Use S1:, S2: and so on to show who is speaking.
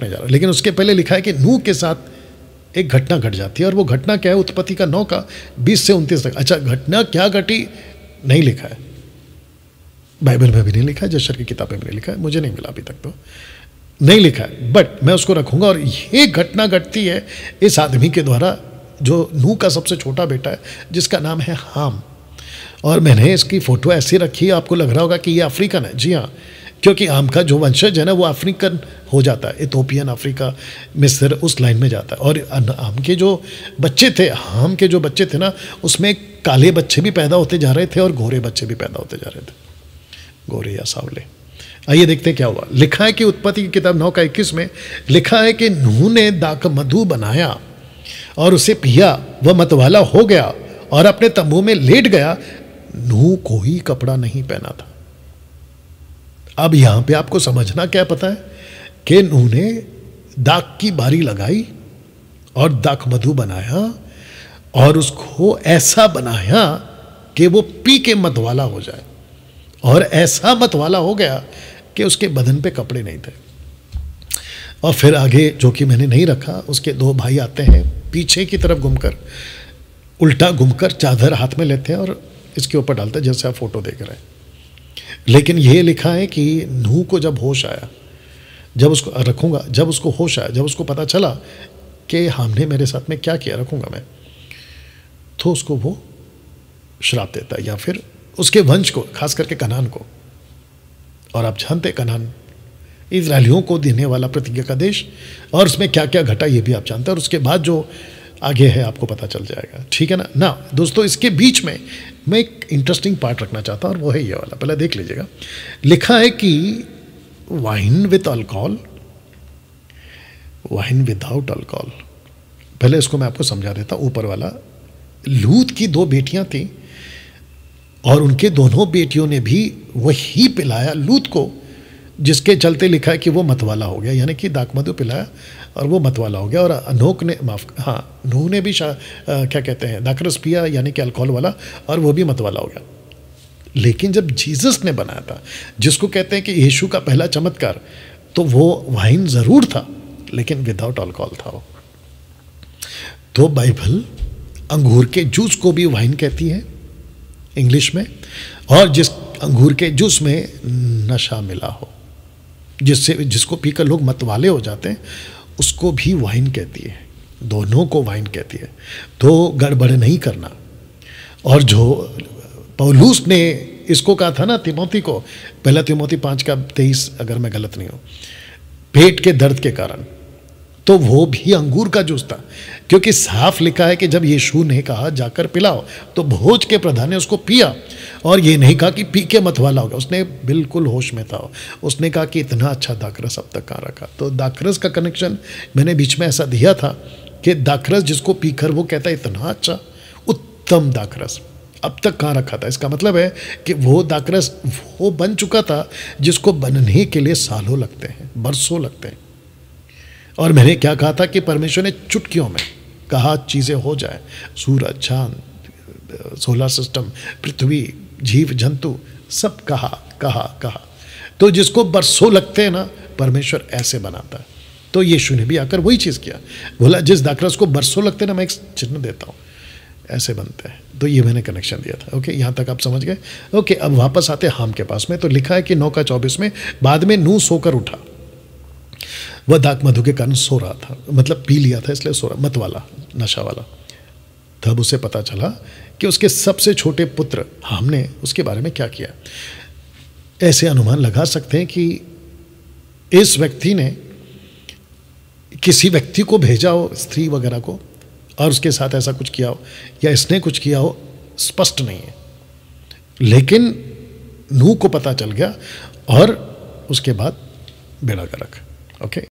S1: करने जा रहा है लेकिन उसके पहले लिखा है कि नूह के साथ एक घटना घट जाती है और वो घटना क्या है उत्पत्ति का नौ का बीस से उनतीस तक अच्छा घटना क्या घटी नहीं लिखा है बाइबल में भी नहीं लिखा है जशर की किताबें में नहीं लिखा है मुझे नहीं मिला अभी तक तो नहीं लिखा है बट मैं उसको रखूंगा और ये घटना घटती है इस आदमी के द्वारा जो नूह का सबसे छोटा बेटा है जिसका नाम है हाम और मैंने इसकी फ़ोटो ऐसी रखी आपको लग रहा होगा कि ये अफ्रीकन है जी हाँ क्योंकि आम का जो वंशज है ना वो अफ्रीकन हो जाता है इथोपियन अफ्रीका मिस्र उस लाइन में जाता है और आम के जो बच्चे थे आम के जो बच्चे थे ना उसमें काले बच्चे भी पैदा होते जा रहे थे और गोरे बच्चे भी पैदा होते जा रहे थे गोरे या सावले आइए देखते हैं क्या हुआ लिखा है कि उत्पत्ति की किताब नौ का इक्कीस में लिखा है कि नूह ने दाक मधु बनाया और उसे पिया वह मतवाला हो गया और अपने तंबू में लेट गया नूह को ही कपड़ा नहीं पहना था अब यहाँ पे आपको समझना क्या पता है कि उन्होंने दाक की बारी लगाई और दाक मधु बनाया और उसको ऐसा बनाया कि वो पी के मतवाला हो जाए और ऐसा मतवाला हो गया कि उसके बदन पे कपड़े नहीं थे और फिर आगे जो कि मैंने नहीं रखा उसके दो भाई आते हैं पीछे की तरफ घूमकर उल्टा घूमकर चादर हाथ में लेते हैं और इसके ऊपर डालते हैं जैसे आप फोटो देख रहे हैं लेकिन ये लिखा है कि नूह को जब होश आया जब उसको रखूँगा जब उसको होश आया जब उसको पता चला कि हमने मेरे साथ में क्या किया रखूँगा मैं तो उसको वो श्राप देता है या फिर उसके वंश को खास करके कनान को और आप जानते कनान इसराइलियों को देने वाला प्रतिज्ञा का देश और उसमें क्या क्या घटा ये भी आप जानते हैं और उसके बाद जो आगे है आपको पता चल जाएगा ठीक है ना ना दोस्तों इसके बीच में मैं एक इंटरेस्टिंग पार्ट रखना चाहता हूँ और वो है ये वाला पहले देख लीजिएगा लिखा है कि wine with alcohol wine without alcohol पहले इसको मैं आपको समझा देता ऊपर वाला लूत की दो बेटियां थी और उनके दोनों बेटियों ने भी वही पिलाया लूत को जिसके चलते लिखा है कि वो मतवाला हो गया यानी कि दाक मधु पिलाया और वो मतवाला हो गया और अनोक ने माफ हाँ नूह ने भी आ, क्या कहते हैं दाकरस पिया यानी कि अल्कोहल वाला और वो भी मतवाला हो गया लेकिन जब जीसस ने बनाया था जिसको कहते हैं कि यीशु का पहला चमत्कार तो वो वाइन ज़रूर था लेकिन विदाउट अल्कोहल था वो तो बाइबल अंगूर के जूस को भी वाइन कहती है इंग्लिश में और जिस अंगूर के जूस में नशा मिला हो जिससे जिसको पीकर लोग मतवाले हो जाते हैं उसको भी वाइन कहती है दोनों को वाइन कहती है तो गड़बड़ नहीं करना और जो पौलूस ने इसको कहा था ना तिमोती को पहला तिमोती पाँच का तेईस अगर मैं गलत नहीं हूँ पेट के दर्द के कारण तो वो भी अंगूर का जूस था क्योंकि साफ लिखा है कि जब यीशु ने कहा जाकर पिलाओ तो भोज के प्रधान ने उसको पिया और ये नहीं कहा कि पी के मतवाला होगा उसने बिल्कुल होश में था उसने कहा कि इतना अच्छा दाखरस अब तक कहाँ रखा तो दाखरस का कनेक्शन मैंने बीच में ऐसा दिया था कि दाखरस जिसको पीकर वो कहता है इतना अच्छा उत्तम दाखरस अब तक कहाँ रखा था इसका मतलब है कि वो दाखरस वो बन चुका था जिसको बनने के लिए सालों लगते हैं बरसों लगते हैं और मैंने क्या कहा था कि परमेश्वर ने चुटकियों में कहा चीज़ें हो जाए सूरज चांद सोलर सिस्टम पृथ्वी जीव जंतु सब कहा कहा कहा तो जिसको बरसों लगते हैं ना परमेश्वर ऐसे बनाता है तो यीशु ने भी आकर वही चीज़ किया बोला जिस दाखरस को बरसों लगते ना मैं एक चिन्ह देता हूँ ऐसे बनते हैं तो ये मैंने कनेक्शन दिया था ओके यहाँ तक आप समझ गए ओके अब वापस आते हाम के पास में तो लिखा है कि नौ का चौबीस में बाद में नू सोकर उठा वह दाक मधु के कारण सो रहा था मतलब पी लिया था इसलिए सो रहा मत वाला नशा वाला तब उसे पता चला कि उसके सबसे छोटे पुत्र हमने उसके बारे में क्या किया ऐसे अनुमान लगा सकते हैं कि इस व्यक्ति ने किसी व्यक्ति को भेजा हो स्त्री वगैरह को और उसके साथ ऐसा कुछ किया हो या इसने कुछ किया हो स्पष्ट नहीं है लेकिन नूह को पता चल गया और उसके बाद बेड़ा गरक ओके